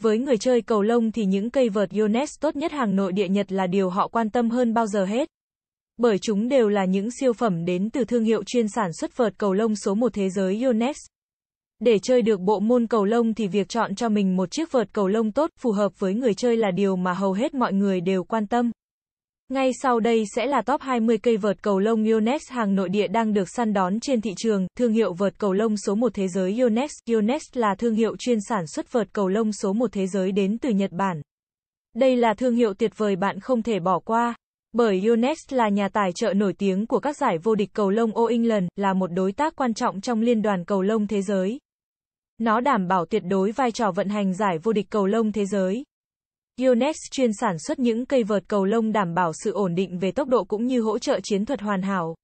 Với người chơi cầu lông thì những cây vợt Yonex tốt nhất hàng nội địa Nhật là điều họ quan tâm hơn bao giờ hết. Bởi chúng đều là những siêu phẩm đến từ thương hiệu chuyên sản xuất vợt cầu lông số 1 thế giới Yonex. Để chơi được bộ môn cầu lông thì việc chọn cho mình một chiếc vợt cầu lông tốt, phù hợp với người chơi là điều mà hầu hết mọi người đều quan tâm. Ngay sau đây sẽ là top 20 cây vợt cầu lông Yonex hàng nội địa đang được săn đón trên thị trường. Thương hiệu vợt cầu lông số 1 thế giới Yonex. Yonex là thương hiệu chuyên sản xuất vợt cầu lông số 1 thế giới đến từ Nhật Bản. Đây là thương hiệu tuyệt vời bạn không thể bỏ qua. Bởi Yonex là nhà tài trợ nổi tiếng của các giải vô địch cầu lông All England, là một đối tác quan trọng trong liên đoàn cầu lông thế giới. Nó đảm bảo tuyệt đối vai trò vận hành giải vô địch cầu lông thế giới. Yonex chuyên sản xuất những cây vợt cầu lông đảm bảo sự ổn định về tốc độ cũng như hỗ trợ chiến thuật hoàn hảo.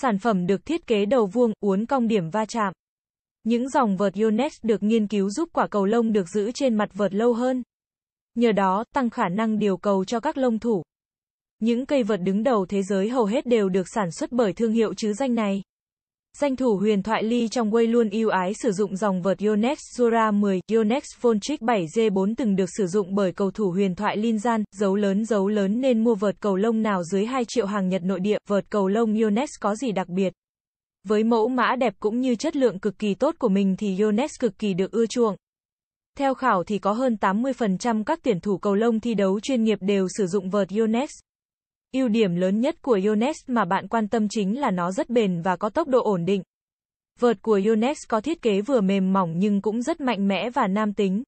Sản phẩm được thiết kế đầu vuông, uốn cong điểm va chạm. Những dòng vợt Yonex được nghiên cứu giúp quả cầu lông được giữ trên mặt vợt lâu hơn. Nhờ đó, tăng khả năng điều cầu cho các lông thủ. Những cây vợt đứng đầu thế giới hầu hết đều được sản xuất bởi thương hiệu chứ danh này. Danh thủ huyền thoại Lee trong Wei luôn yêu ái sử dụng dòng vợt Yonex Zora 10, Yonex Voltric 7G4 từng được sử dụng bởi cầu thủ huyền thoại Linzan, dấu lớn dấu lớn nên mua vợt cầu lông nào dưới 2 triệu hàng Nhật nội địa, vợt cầu lông Yonex có gì đặc biệt. Với mẫu mã đẹp cũng như chất lượng cực kỳ tốt của mình thì Yonex cực kỳ được ưa chuộng. Theo khảo thì có hơn 80% các tuyển thủ cầu lông thi đấu chuyên nghiệp đều sử dụng vợt Yonex. Ưu điểm lớn nhất của Yonex mà bạn quan tâm chính là nó rất bền và có tốc độ ổn định. Vợt của Yonex có thiết kế vừa mềm mỏng nhưng cũng rất mạnh mẽ và nam tính.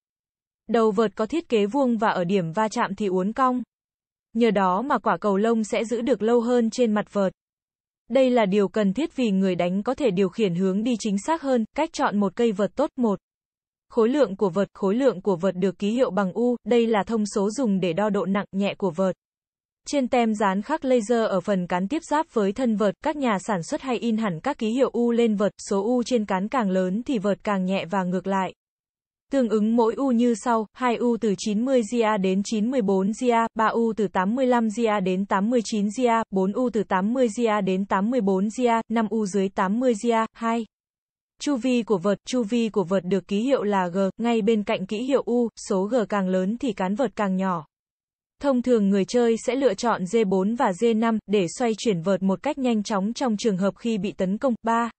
Đầu vợt có thiết kế vuông và ở điểm va chạm thì uốn cong. Nhờ đó mà quả cầu lông sẽ giữ được lâu hơn trên mặt vợt. Đây là điều cần thiết vì người đánh có thể điều khiển hướng đi chính xác hơn, cách chọn một cây vợt tốt một. Khối lượng của vợt, khối lượng của vợt được ký hiệu bằng U, đây là thông số dùng để đo độ nặng nhẹ của vợt. Trên tem dán khắc laser ở phần cán tiếp giáp với thân vợt, các nhà sản xuất hay in hẳn các ký hiệu U lên vợt, số U trên cán càng lớn thì vợt càng nhẹ và ngược lại. Tương ứng mỗi U như sau, 2U từ 90 GA đến 94 GA, 3U từ 85 GA đến 89 GA, 4U từ 80 GA đến 84 GA, 5U dưới 80 GA, 2. Chu vi của vợt, chu vi của vợt được ký hiệu là G, ngay bên cạnh ký hiệu U, số G càng lớn thì cán vợt càng nhỏ. Thông thường người chơi sẽ lựa chọn D4 và D5 để xoay chuyển vợt một cách nhanh chóng trong trường hợp khi bị tấn công. 3.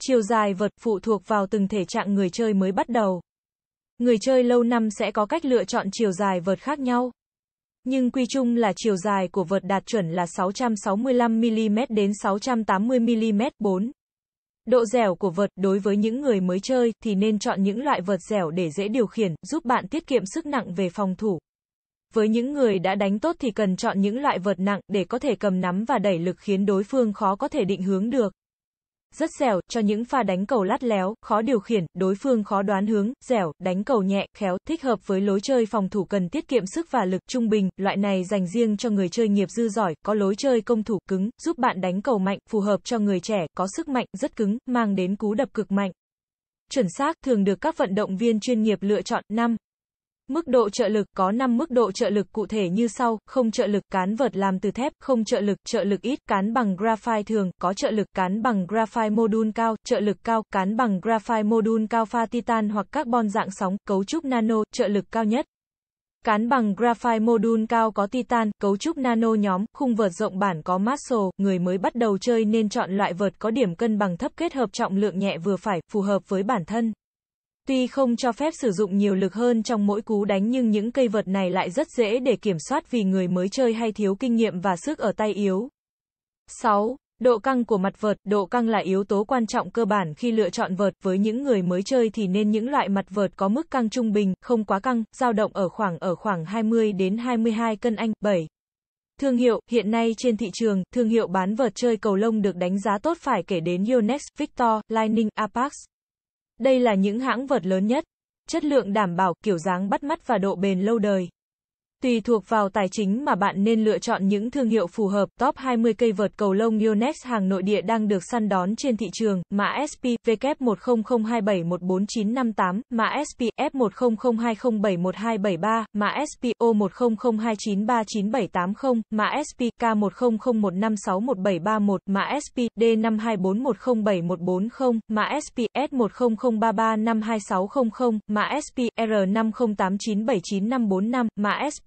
Chiều dài vợt phụ thuộc vào từng thể trạng người chơi mới bắt đầu. Người chơi lâu năm sẽ có cách lựa chọn chiều dài vợt khác nhau. Nhưng quy chung là chiều dài của vợt đạt chuẩn là 665mm đến 680mm. 4. Độ dẻo của vợt đối với những người mới chơi thì nên chọn những loại vợt dẻo để dễ điều khiển, giúp bạn tiết kiệm sức nặng về phòng thủ. Với những người đã đánh tốt thì cần chọn những loại vợt nặng để có thể cầm nắm và đẩy lực khiến đối phương khó có thể định hướng được. Rất dẻo, cho những pha đánh cầu lát léo, khó điều khiển, đối phương khó đoán hướng, dẻo, đánh cầu nhẹ, khéo, thích hợp với lối chơi phòng thủ cần tiết kiệm sức và lực, trung bình, loại này dành riêng cho người chơi nghiệp dư giỏi, có lối chơi công thủ cứng, giúp bạn đánh cầu mạnh, phù hợp cho người trẻ, có sức mạnh, rất cứng, mang đến cú đập cực mạnh. Chuẩn xác, thường được các vận động viên chuyên nghiệp lựa chọn, 5. Mức độ trợ lực có 5 mức độ trợ lực cụ thể như sau, không trợ lực cán vợt làm từ thép, không trợ lực trợ lực ít, cán bằng graphite thường, có trợ lực cán bằng graphite module cao, trợ lực cao, cán bằng graphite module cao pha titan hoặc carbon dạng sóng, cấu trúc nano, trợ lực cao nhất. Cán bằng graphite module cao có titan, cấu trúc nano nhóm, khung vợt rộng bản có muscle, người mới bắt đầu chơi nên chọn loại vợt có điểm cân bằng thấp kết hợp trọng lượng nhẹ vừa phải, phù hợp với bản thân. Tuy không cho phép sử dụng nhiều lực hơn trong mỗi cú đánh nhưng những cây vợt này lại rất dễ để kiểm soát vì người mới chơi hay thiếu kinh nghiệm và sức ở tay yếu. 6. Độ căng của mặt vợt, độ căng là yếu tố quan trọng cơ bản khi lựa chọn vợt, với những người mới chơi thì nên những loại mặt vợt có mức căng trung bình, không quá căng, dao động ở khoảng ở khoảng 20 đến 22 cân Anh. 7. Thương hiệu, hiện nay trên thị trường, thương hiệu bán vợt chơi cầu lông được đánh giá tốt phải kể đến Yonex, Victor, Lightning, Apex. Đây là những hãng vợt lớn nhất. Chất lượng đảm bảo, kiểu dáng bắt mắt và độ bền lâu đời. Tùy thuộc vào tài chính mà bạn nên lựa chọn những thương hiệu phù hợp. Top 20 cây vợt cầu lông Yonex hàng nội địa đang được săn đón trên thị trường. Mã SP W1002714958, mã spf F1002071273, mã spo O1002939780, mã spk K1001561731, mã SPD524107140 mã SP S1003352600, mã spr r mã SP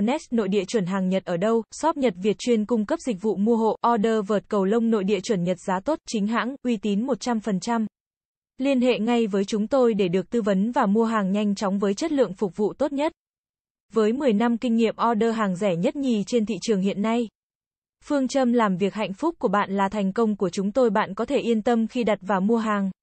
Millionet nội địa chuẩn hàng Nhật ở đâu, shop Nhật Việt chuyên cung cấp dịch vụ mua hộ, order vợt cầu lông nội địa chuẩn Nhật giá tốt, chính hãng, uy tín 100%. Liên hệ ngay với chúng tôi để được tư vấn và mua hàng nhanh chóng với chất lượng phục vụ tốt nhất. Với 10 năm kinh nghiệm order hàng rẻ nhất nhì trên thị trường hiện nay. Phương châm làm việc hạnh phúc của bạn là thành công của chúng tôi bạn có thể yên tâm khi đặt và mua hàng.